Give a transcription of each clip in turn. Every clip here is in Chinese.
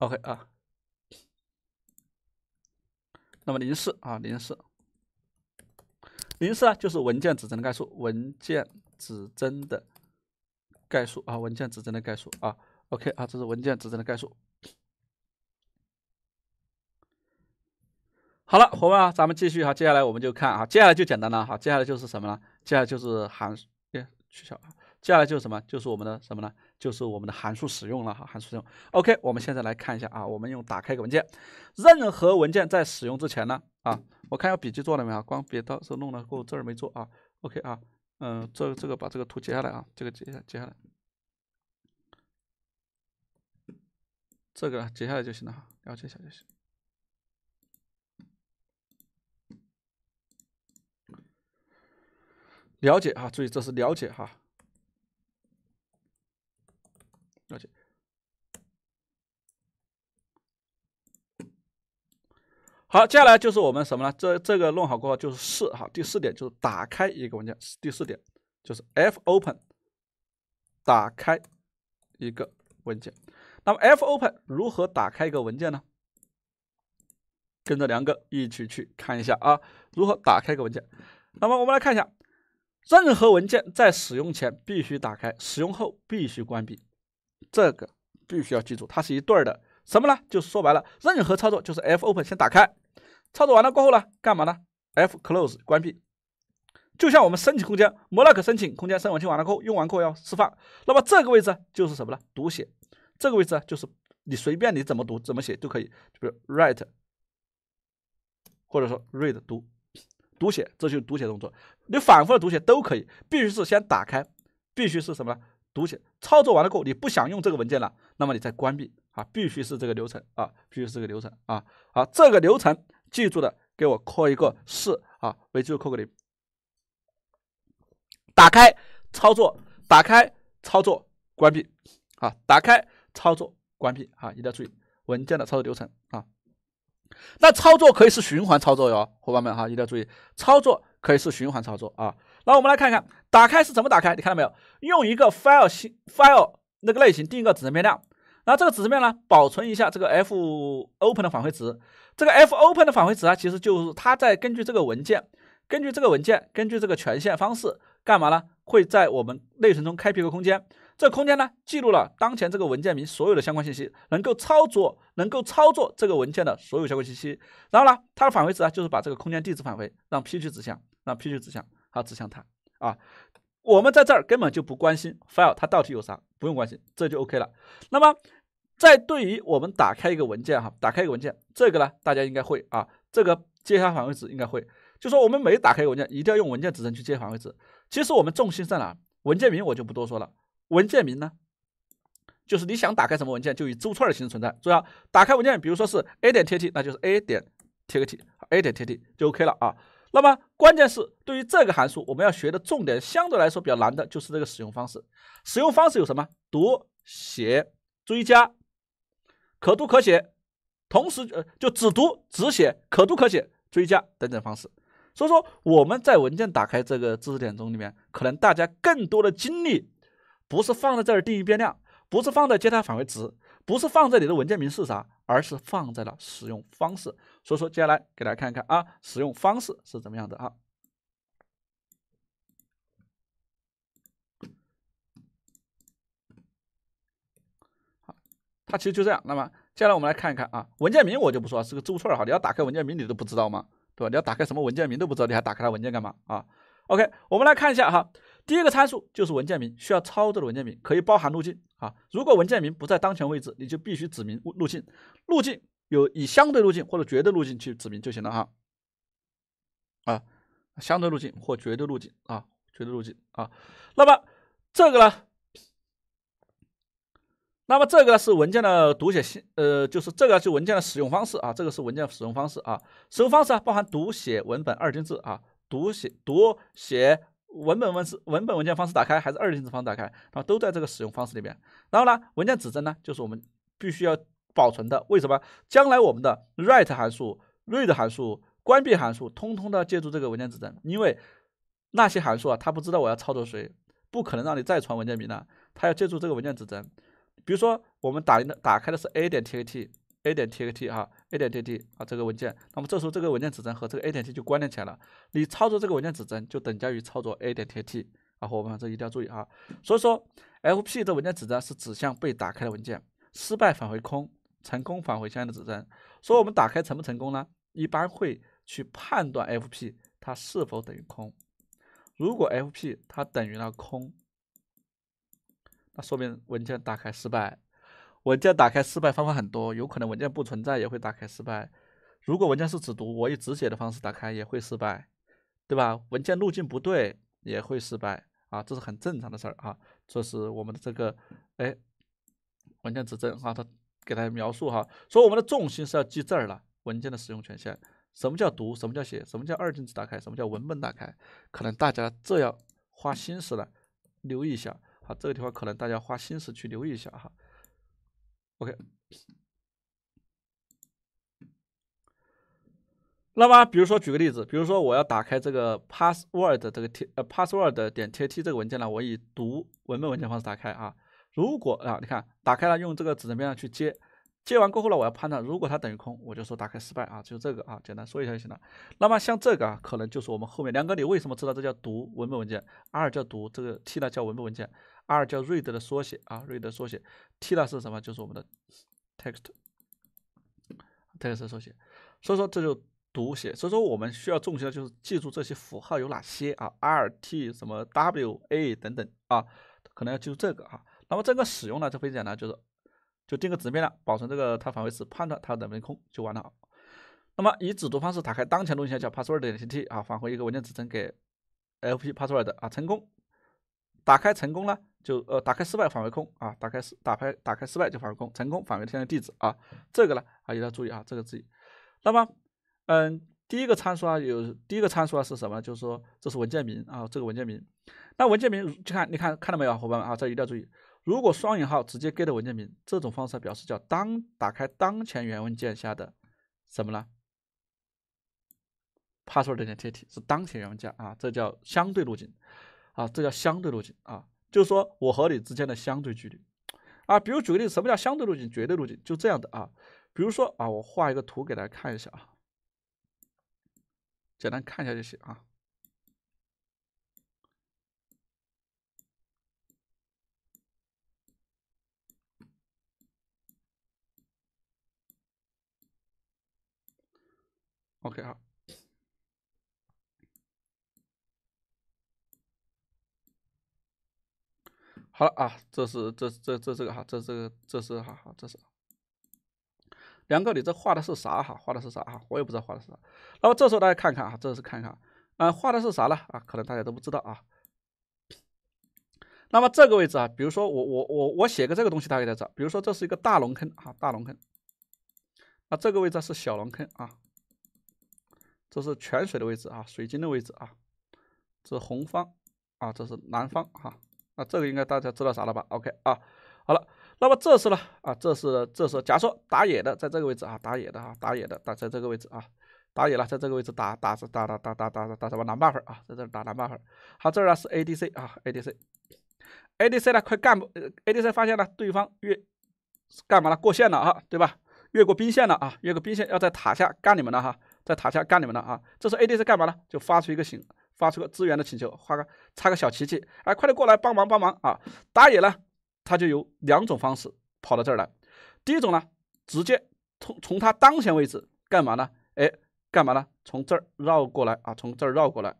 OK 啊，那么零四啊零四，零四呢就是文件指针的概述，文件指针的概述啊，文件指针的概述啊。OK 啊，这是文件指针的概述。好了，伙伴啊，咱们继续哈，接下来我们就看啊，接下来就简单了哈，接下来就是什么呢？接下来就是函数也取消，接下来就是什么？就是我们的什么呢？就是我们的函数使用了哈，函数使用。OK，我们现在来看一下啊，我们用打开个文件。任何文件在使用之前呢，啊，我看下笔记做了没有？光别到时候弄了过这儿没做啊。OK 啊，嗯，这个这个把这个图截下来啊，这个截下截下来，这个截下来就行了哈，了解一下就行。了解啊，注意这是了解哈。了解。好，接下来就是我们什么呢？这这个弄好过后就是四哈，第四点就是打开一个文件。第四点就是 f open，打开一个文件。那么 f open 如何打开一个文件呢？跟着梁哥一起去看一下啊，如何打开一个文件？那么我们来看一下，任何文件在使用前必须打开，使用后必须关闭。这个必须要记住，它是一对儿的，什么呢？就是说白了，任何操作就是 f open 先打开，操作完了过后呢，干嘛呢？f close 关闭。就像我们申请空间 m o l a o c 申请空间，申请完清完了后，用完后要释放。那么这个位置就是什么呢？读写。这个位置就是你随便你怎么读怎么写都可以，就比如 write，或者说 read 读读写，这就是读写动作。你反复的读写都可以，必须是先打开，必须是什么？呢？读写操作完了过后，你不想用这个文件了，那么你再关闭啊，必须是这个流程啊，必须是这个流程啊。好，这个流程记住的，给我扣一个四啊，没记住扣个零。打开操作，打开操作，关闭啊，打开操作，关闭啊，一定要注意文件的操作流程啊。那操作可以是循环操作哟，伙伴们哈，一定要注意操作可以是循环操作啊。那我们来看看打开是怎么打开，你看到没有？用一个 file 型 file 那个类型定一个指针变量，那这个指针变量保存一下这个 fopen 的返回值。这个 fopen 的返回值啊，其实就是它在根据这个文件，根据这个文件，根据这个权限方式，干嘛呢？会在我们内存中开辟一个空间，这空间呢记录了当前这个文件名所有的相关信息，能够操作能够操作这个文件的所有相关信息。然后呢，它的返回值啊，就是把这个空间地址返回，让 p 去指向，让 p 去指向。好，指向它啊！我们在这儿根本就不关心 file 它到底有啥，不用关心，这就 OK 了。那么，在对于我们打开一个文件哈，打开一个文件，这个呢，大家应该会啊，这个接下返回值应该会。就说我们每打开一个文件，一定要用文件指针去接返回值。其实我们重心在哪？文件名我就不多说了。文件名呢，就是你想打开什么文件，就以字符串的形式存在，意啊，打开文件，比如说是 a. 点 t t 那就是 a. 点 txt，a. 点 txt 就 OK 了啊。那么关键是对于这个函数，我们要学的重点相对来说比较难的，就是这个使用方式。使用方式有什么？读、写、追加、可读可写，同时呃就只读、只写、可读可写、追加等等方式。所以说我们在文件打开这个知识点中里面，可能大家更多的精力不是放在这儿定义变量。不是放在接待返回值，不是放在你的文件名是啥，而是放在了使用方式。所以说，接下来给大家看一看啊，使用方式是怎么样的啊？它其实就这样。那么接下来我们来看一看啊，文件名我就不说了，是个字符串哈。你要打开文件名，你都不知道吗？对吧？你要打开什么文件名都不知道，你还打开它文件干嘛啊？OK，我们来看一下哈。第一个参数就是文件名，需要操作的文件名可以包含路径啊。如果文件名不在当前位置，你就必须指明路径。路径有以相对路径或者绝对路径去指明就行了啊。啊，相对路径或绝对路径啊，绝对路径啊。那么这个呢？那么这个是文件的读写性，呃，就是这个是文件的使用方式啊。这个是文件使用方式啊。使用方式啊，包含读写文本、二进制啊，读写读写。文本文是文本文件方式打开还是二进制方式打开？啊，都在这个使用方式里面。然后呢，文件指针呢，就是我们必须要保存的。为什么？将来我们的 write 函数、read 函数、关闭函数，通通都要借助这个文件指针。因为那些函数啊，它不知道我要操作谁，不可能让你再传文件名了。它要借助这个文件指针。比如说，我们打印的打开的是 a 点 txt，a 点 txt 哈。a. 点 t. t 啊，这个文件，那么这时候这个文件指针和这个 a. 点 t 就关联起来了。你操作这个文件指针，就等价于操作 a. 点 t. t 啊，伙伴们这一定要注意啊。所以说，f. p 这文件指针是指向被打开的文件，失败返回空，成功返回相应的指针。所以我们打开成不成功呢？一般会去判断 f. p 它是否等于空。如果 f. p 它等于了空，那说明文件打开失败。文件打开失败方法很多，有可能文件不存在也会打开失败。如果文件是只读，我以只写的方式打开也会失败，对吧？文件路径不对也会失败啊，这是很正常的事儿啊。这是我们的这个哎文件指针啊，它给大家描述哈。所以我们的重心是要记这儿了，文件的使用权限。什么叫读？什么叫写？什么叫二进制打开？什么叫文本打开？可能大家这要花心思了，留意一下好，这个地方可能大家花心思去留意一下哈。OK，那么比如说举个例子，比如说我要打开这个 password 这个贴呃 password 点贴 t 这个文件呢，我以读文本文件方式打开啊。如果啊，你看打开了，用这个指针变量去接，接完过后呢，我要判断，如果它等于空，我就说打开失败啊，就这个啊，简单说一下就行了。那么像这个啊，可能就是我们后面，梁哥你为什么知道这叫读文本文件？r 叫读这个 t 呢叫文本文件？R 叫 read 的缩写啊，read 缩写 T 呢是什么？就是我们的 text，text 缩写。所以说这就读写。所以说我们需要重的就是记住这些符号有哪些啊，R T 什么 W A 等等啊，可能要记住这个啊。那么这个使用呢，就常简单，就是就定个指变量，保存这个它返回值，判断它能不能空就完了。那么以只读方式打开当前路径叫 p a s s w o r d 点 x t 啊，返回一个文件指针给 fp p a s s w o r d 啊，成功打开成功了。就呃打开失败返回空啊，打开打开打开失败就返回空，成功返回文件地址啊，这个呢啊一定要注意啊，这个注意。那么嗯第一个参数啊有第一个参数啊是什么？就是说这是文件名啊，这个文件名。那文件名就看你看看到没有，伙伴们啊，这一定要注意。如果双引号直接给的文件名，这种方式表示叫当打开当前源文件下的什么呢？passo w r 这点 t 题是当前源文件啊，这叫相对路径啊，这叫相对路径啊。就是说我和你之间的相对距离啊，比如举个例子，什么叫相对路径、绝对路径？就这样的啊，比如说啊，我画一个图给大家看一下啊，简单看一下就行啊。OK 啊。好了啊，这是这这这这个哈，这这个这是哈哈，这是梁哥，你这画的是啥哈？画的是啥哈？我也不知道画的是啥。那么这时候大家看看啊，这是看看啊，画的是啥了啊？可能大家都不知道啊。那么这个位置啊，比如说我我我我写个这个东西，大家在这，比如说这是一个大龙坑啊，大龙坑。啊，这个位置是小龙坑啊。这是泉水的位置啊，水晶的位置啊。这是红方啊，这是南方哈。啊，这个应该大家知道啥了吧？OK，啊，好了，那么这是呢？啊，这是这是，假说打野的，在这个位置啊，打野的啊，打野的打在这个位置啊，打野了，在这个位置打打打打打打打打什么蓝 buff 啊，在这儿打蓝 buff。好，这儿呢是 ADC 啊，ADC，ADC 呢，快干不？ADC 发现呢，对方越干嘛了？过线了啊，对吧？越过兵线了啊，越过兵线要在塔下干你们了哈，在塔下干你们了啊。这时 ADC 干嘛呢？就发出一个醒，发出个支援的请求，画个插个小旗旗，哎，快点过来帮忙帮忙啊！打野呢，他就有两种方式跑到这儿来。第一种呢，直接从从他当前位置干嘛呢？哎，干嘛呢？从这儿绕过来啊，从这儿绕过来，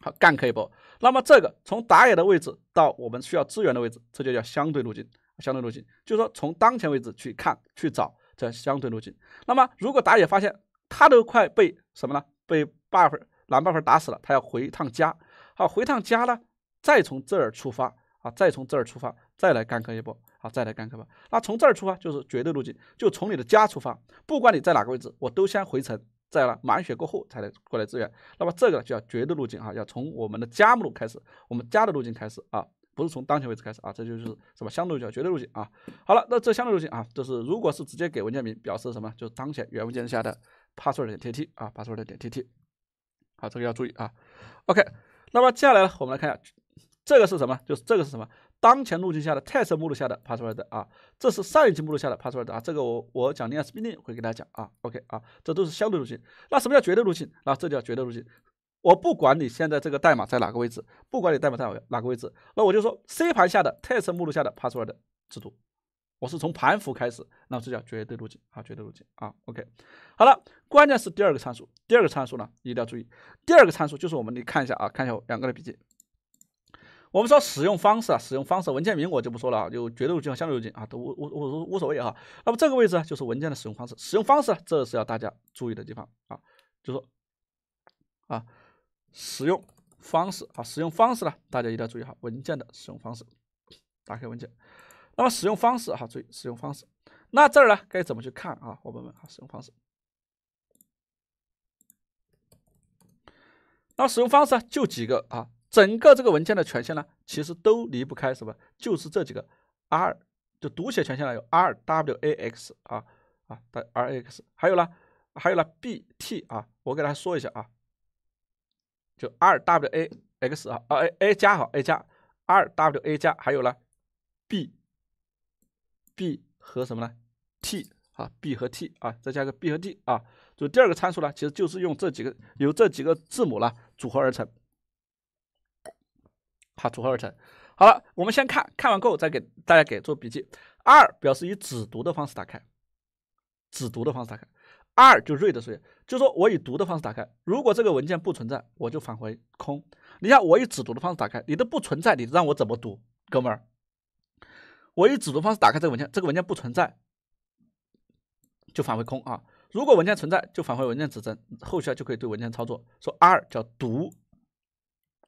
好干可以不？那么这个从打野的位置到我们需要支援的位置，这就叫相对路径。相对路径就是说从当前位置去看去找这相对路径。那么如果打野发现他都快被什么呢？被 buff。蓝 buff 打死了，他要回趟家。好，回趟家呢，再从这儿出发啊，再从这儿出发，再来干磕一波。好，再来干磕吧。那从这儿出发就是绝对路径，就从你的家出发，不管你在哪个位置，我都先回城，再来，满血过后才能过来支援。那么这个就叫绝对路径啊，要从我们的家目录开始，我们家的路径开始啊，不是从当前位置开始啊，这就是什么相对路径，绝对路径啊。好了，那这相对路径啊，就是如果是直接给文件名，表示什么？就是当前源文件下的 password. 点 tt 啊，password. 点 tt。啊，这个要注意啊。OK，那么接下来呢，我们来看一下这个是什么，就是这个是什么？当前路径下的 test 目录下的 pass 出来的啊，这是上一级目录下的 pass 出来的啊。这个我我讲 Linux 命令会给大家讲啊。OK，啊，这都是相对路径。那什么叫绝对路径？啊，这叫绝对路径。我不管你现在这个代码在哪个位置，不管你代码在哪个位置，那我就说 C 盘下的 test 目录下的 pass 出来的制度。我是从盘符开始，那这叫绝对路径啊，绝对路径啊。OK，好了，关键是第二个参数，第二个参数呢一定要注意。第二个参数就是我们看一下啊，看一下两个的笔记。我们说使用方式啊，使用方式文件名我就不说了啊，就绝对路径和相对路径啊，都无无无无所谓哈。那么这个位置就是文件的使用方式，使用方式这是要大家注意的地方啊，就说啊，使用方式啊，使用方式呢大家一定要注意哈，文件的使用方式，打开文件。那么使用方式哈，注意使用方式。那这儿呢，该怎么去看啊？我们啊，使用方式。那使用方式就几个啊。整个这个文件的权限呢，其实都离不开什么？就是这几个 R 就读写权限呢有 R W A X 啊啊，大 R X 还有呢，还有呢 B T 啊。我给大家说一下啊，就 R W A X 啊啊 A A 加好 A 加 R W A 加还有呢 B。b 和什么呢？t 啊，b 和 t 啊，再加个 b 和 d 啊，就第二个参数呢，其实就是用这几个由这几个字母呢组合而成，好组合而成。好了，我们先看看完过后再给大家给做笔记。二表示以只读的方式打开，只读的方式打开。二就 read 所以，就说我以读的方式打开，如果这个文件不存在，我就返回空。你看我以只读的方式打开，你都不存在，你让我怎么读，哥们儿？我以指读方式打开这个文件，这个文件不存在，就返回空啊。如果文件存在，就返回文件指针，后续就可以对文件操作。说 R 叫读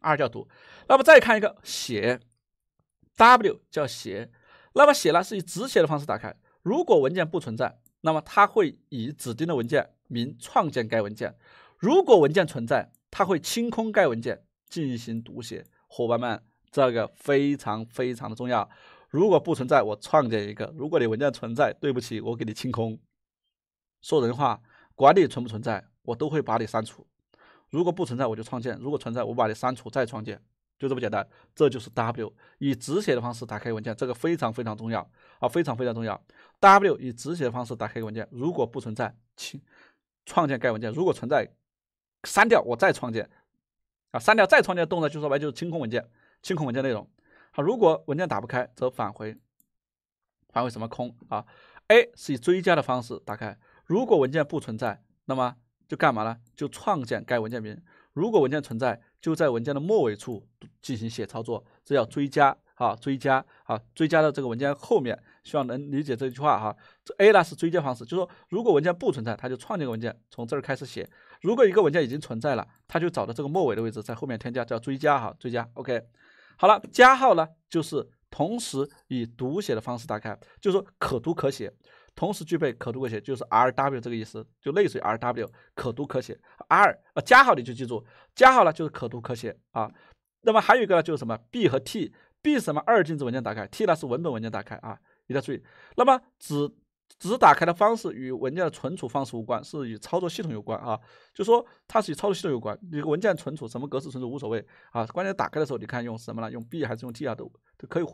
，R 叫读。那么再看一个写，W 叫写。那么写呢是以直写的方式打开。如果文件不存在，那么它会以指定的文件名创建该文件；如果文件存在，它会清空该文件进行读写。伙伴们，这个非常非常的重要。如果不存在，我创建一个；如果你文件存在，对不起，我给你清空。说人话，管你存不存在，我都会把你删除。如果不存在，我就创建；如果存在，我把你删除再创建，就这么简单。这就是 W 以直写的方式打开文件，这个非常非常重要啊，非常非常重要。W 以直写的方式打开文件，如果不存在，清创建该文件；如果存在，删掉我再创建。啊，删掉再创建的动作，就说白就是清空文件，清空文件内容。啊，如果文件打不开，则返回返回什么空啊？A 是以追加的方式打开。如果文件不存在，那么就干嘛呢？就创建该文件名。如果文件存在，就在文件的末尾处进行写操作，这叫追加啊。追加啊，追加到这个文件后面，希望能理解这句话哈。这 A 呢是追加方式，就是说如果文件不存在，它就创建个文件，从这儿开始写。如果一个文件已经存在了，它就找到这个末尾的位置，在后面添加，叫追加哈。追加，OK。好了，加号呢，就是同时以读写的方式打开，就是说可读可写，同时具备可读可写，就是 R W 这个意思，就类似于 R W 可读可写，R，呃，加号你就记住，加号呢就是可读可写啊。那么还有一个呢就是什么 B 和 T，B 什么二进制文件打开，T 呢是文本文件打开啊，一定要注意。那么只只是打开的方式与文件的存储方式无关，是与操作系统有关啊。就说它是与操作系统有关，你文件存储什么格式存储无所谓啊，关键打开的时候，你看用什么呢？用 B 还是用 T 啊？都都可以。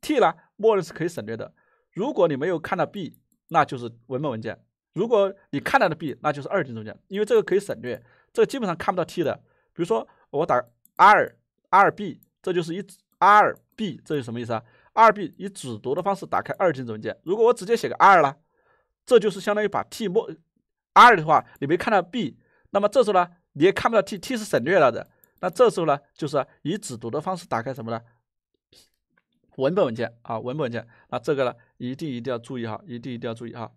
T 呢，默认是可以省略的。如果你没有看到 B，那就是文本文件；如果你看到的 B，那就是二进制文件，因为这个可以省略，这个基本上看不到 T 的。比如说我打 R R B，这就是一 R B，这是什么意思啊？二 b 以只读的方式打开二进制文件。如果我直接写个 r 了，这就是相当于把 t 默 r 的话，你没看到 b，那么这时候呢，你也看不到 t，t 是省略了的。那这时候呢，就是以只读的方式打开什么呢？文本文件啊，文本文件。那这个呢，一定一定要注意哈，一定一定要注意哈。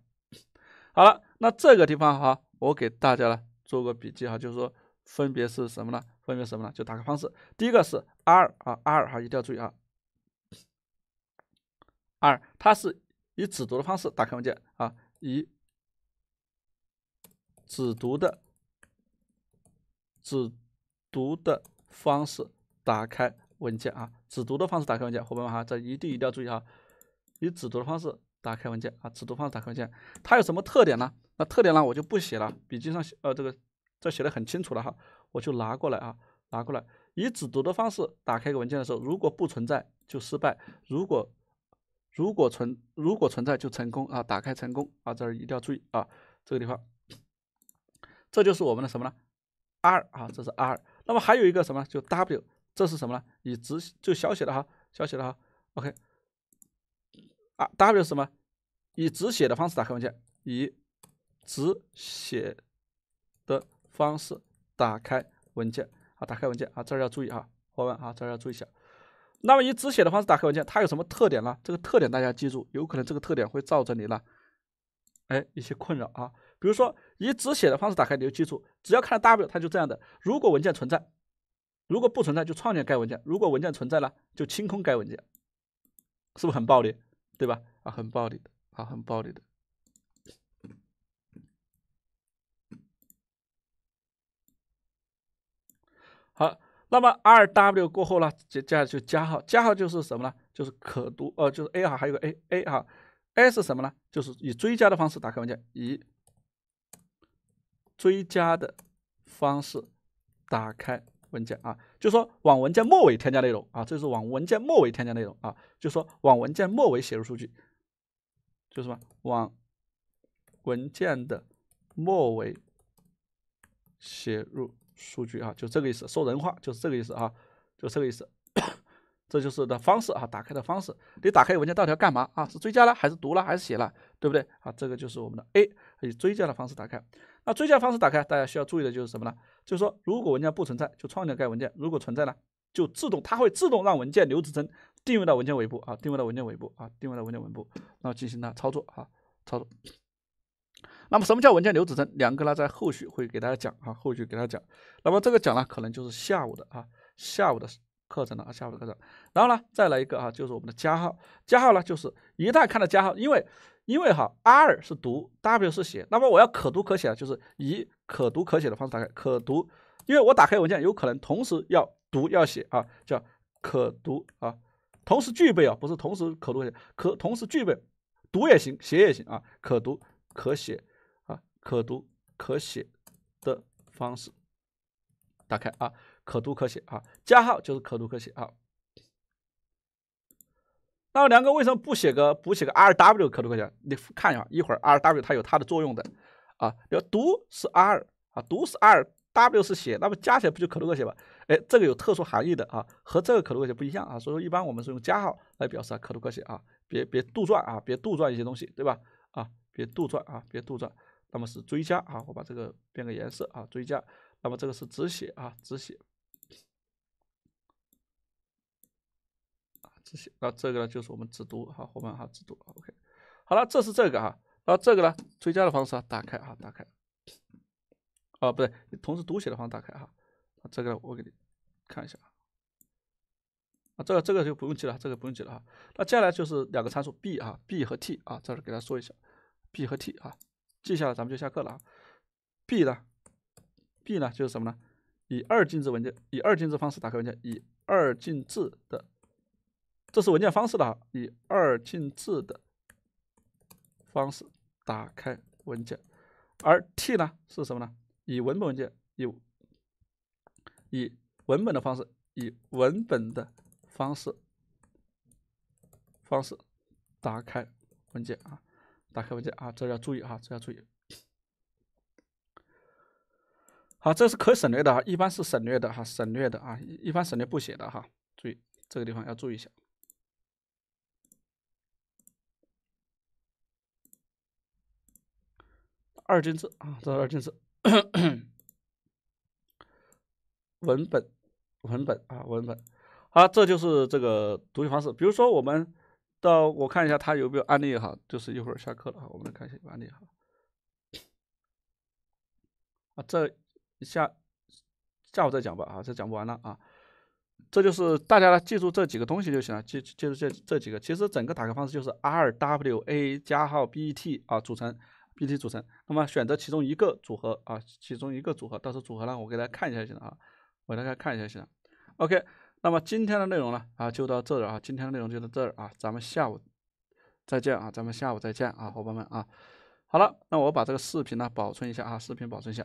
好了，那这个地方哈，我给大家呢做个笔记哈，就是说分别是什么呢？分别什么呢？就打开方式，第一个是 r 啊 r 哈，一定要注意啊。二，它是以只读的方式打开文件啊，以只读的只读的方式打开文件啊，只读的方式打开文件，伙伴们哈，这一定一定要注意哈，以只读的方式打开文件啊，只读方式打开文件，它有什么特点呢？那特点呢，我就不写了，笔记上写，呃，这个这写的很清楚了哈，我就拿过来啊，拿过来，以只读的方式打开一个文件的时候，如果不存在就失败，如果如果存如果存在就成功啊，打开成功啊，这儿一定要注意啊，这个地方，这就是我们的什么呢？r 啊，这是 r。那么还有一个什么？就 w，这是什么呢？以直就小写的哈，小写的哈。OK，啊 w 什么？以直写的方式打开文件，以直写的方式打开文件啊，打开文件啊，这儿要注意哈，伙伴啊，这儿要注意一下。那么以只写的方式打开文件，它有什么特点呢？这个特点大家记住，有可能这个特点会造成你呢，哎一些困扰啊。比如说以只写的方式打开，你就记住，只要看到 W，它就这样的。如果文件存在，如果不存在就创建该文件；如果文件存在了，就清空该文件，是不是很暴力？对吧？啊，很暴力的，啊，很暴力的。好。那么 r w 过后呢，接接就加号，加号就是什么呢？就是可读，呃，就是 a 哈，还有个 a a 哈，a 是什么呢？就是以追加的方式打开文件，以追加的方式打开文件啊，就说往文件末尾添加内容啊，这是往文件末尾添加内容啊，就说往文件末尾写入数据，就是什么？往文件的末尾写入。数据啊，就这个意思，说人话就是这个意思啊，就这个意思，这就是的方式啊，打开的方式。你打开文件到底要干嘛啊？是追加了还是读了还是写了，对不对啊？这个就是我们的 A 以追加的方式打开。那追加方式打开，大家需要注意的就是什么呢？就是说，如果文件不存在，就创建该文件；如果存在呢，就自动它会自动让文件留指针定位到文件尾部啊，定位到文件尾部啊，定位到文件尾部，然后进行呢操作啊，操作。那么什么叫文件流指针？两个呢，在后续会给大家讲啊，后续给大家讲。那么这个讲呢，可能就是下午的啊，下午的课程了啊，下午的课程。然后呢，再来一个啊，就是我们的加号。加号呢，就是一旦看到加号，因为因为哈，R 是读，W 是写。那么我要可读可写，就是以可读可写的方式打开可读，因为我打开文件有可能同时要读要写啊，叫可读啊，同时具备啊，不是同时可读可写，可同时具备，读也行，写也行啊，可读可写。可读可写的方式打开啊，可读可写啊，加号就是可读可写啊。那么梁哥为什么不写个不写个 R W 可读可写？你看一下，一会儿 R W 它有它的作用的啊。要读是 R 啊，读是 R W 是写，那么加起来不就可读可写吗？哎，这个有特殊含义的啊，和这个可读可写不一样啊。所以说，一般我们是用加号来表示啊可读可写啊。别别杜撰啊，别杜撰一些东西，对吧？啊，别杜撰啊，别杜撰。那么是追加啊，我把这个变个颜色啊，追加。那么这个是只写啊，只写止只写。那这个呢，就是我们只读哈，后面哈只读。OK，好了，这是这个哈，那这个呢，追加的方式啊，打开啊，打开。啊，不对，同时读写的方打开哈。啊，这个我给你看一下啊，这个这个就不用记了，这个不用记了哈。那接下来就是两个参数 b 啊 b 和 t 啊，这给给家说一下 b 和 t 啊。记下来，咱们就下课了啊。b 呢，b 呢就是什么呢？以二进制文件，以二进制方式打开文件，以二进制的，这是文件方式的啊。以二进制的方式打开文件，而 t 呢是什么呢？以文本文件，以以文本的方式，以文本的方式方式打开文件啊。打开文件啊，这要注意哈，这要注意。好，这是可以省略的啊，一般是省略的哈，省略的啊，一般省略不写的哈，注意这个地方要注意一下。二进制啊，这是二进制。文本，文本啊，文本。好，这就是这个读取方式，比如说我们。到我看一下他有没有案例哈，就是一会儿下课了哈，我们来看一下案例哈。啊，这下下午再讲吧，啊，这讲不完了啊。这就是大家呢记住这几个东西就行了，记记住这这几个。其实整个打开方式就是 RWA 加号 BT 啊，组成 BT 组成。那么选择其中一个组合啊，其中一个组合，到时候组合呢，我给大家看一下就行了啊，我给大家看一下行了。OK。那么今天的内容呢啊就到这儿啊，今天的内容就到这儿啊，咱们下午再见啊，咱们下午再见啊，伙伴们啊，好了，那我把这个视频呢保存一下啊，视频保存一下。